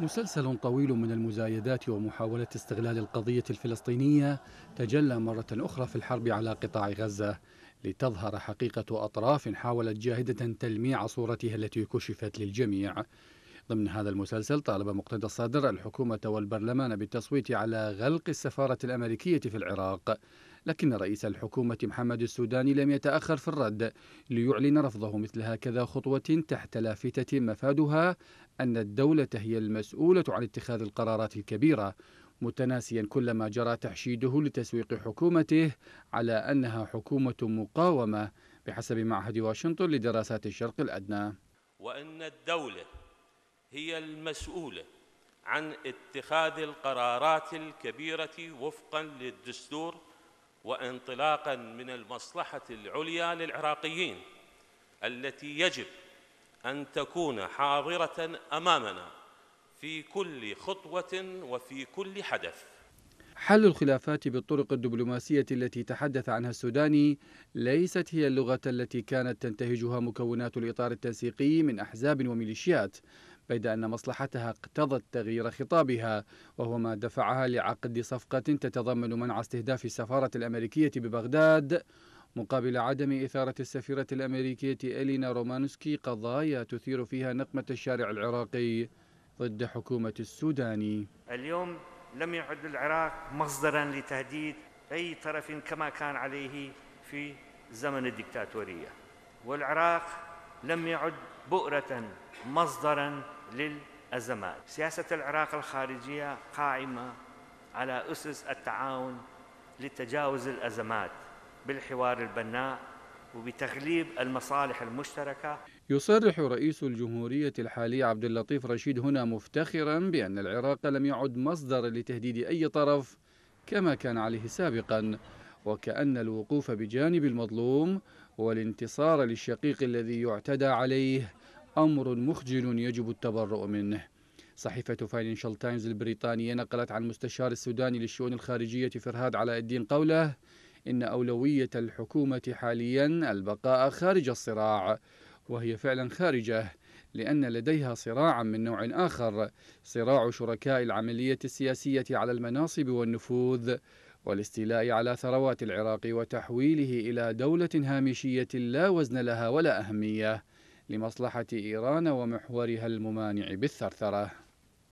مسلسل طويل من المزايدات ومحاولة استغلال القضية الفلسطينية تجلى مرة أخرى في الحرب على قطاع غزة لتظهر حقيقة أطراف حاولت جاهدة تلميع صورتها التي كشفت للجميع ضمن هذا المسلسل طالب مقتدى الصدر الحكومة والبرلمان بالتصويت على غلق السفارة الأمريكية في العراق لكن رئيس الحكومة محمد السوداني لم يتأخر في الرد ليعلن رفضه مثل هكذا خطوة تحت لافتة مفادها أن الدولة هي المسؤولة عن اتخاذ القرارات الكبيرة متناسيا كل ما جرى تحشيده لتسويق حكومته على أنها حكومة مقاومة بحسب معهد واشنطن لدراسات الشرق الأدنى وأن الدولة هي المسؤولة عن اتخاذ القرارات الكبيرة وفقا للدستور وانطلاقا من المصلحة العليا للعراقيين التي يجب أن تكون حاضرة أمامنا في كل خطوة وفي كل حدث حل الخلافات بالطرق الدبلوماسية التي تحدث عنها السوداني ليست هي اللغة التي كانت تنتهجها مكونات الإطار التنسيقي من أحزاب وميليشيات بيد أن مصلحتها اقتضت تغيير خطابها وهو ما دفعها لعقد صفقة تتضمن منع استهداف السفارة الأمريكية ببغداد مقابل عدم إثارة السفيرة الأمريكية إلينا رومانوسكي قضايا تثير فيها نقمة الشارع العراقي ضد حكومة السوداني اليوم لم يعد العراق مصدرا لتهديد أي طرف كما كان عليه في زمن الدكتاتورية والعراق لم يعد بؤرة مصدرا للأزمات سياسة العراق الخارجية قائمة على أسس التعاون لتجاوز الأزمات بالحوار البناء وبتغليب المصالح المشتركة يصرح رئيس الجمهورية الحالي عبد اللطيف رشيد هنا مفتخرا بأن العراق لم يعد مصدرا لتهديد أي طرف كما كان عليه سابقا وكأن الوقوف بجانب المظلوم والانتصار للشقيق الذي يعتدى عليه أمر مخجل يجب التبرؤ منه صحيفة فاينانشال تايمز البريطانية نقلت عن مستشار السوداني للشؤون الخارجية فرهاد علاء الدين قوله إن أولوية الحكومة حاليا البقاء خارج الصراع وهي فعلا خارجه لأن لديها صراعا من نوع آخر صراع شركاء العملية السياسية على المناصب والنفوذ والاستيلاء على ثروات العراق وتحويله إلى دولة هامشية لا وزن لها ولا أهمية لمصلحة إيران ومحورها الممانع بالثرثرة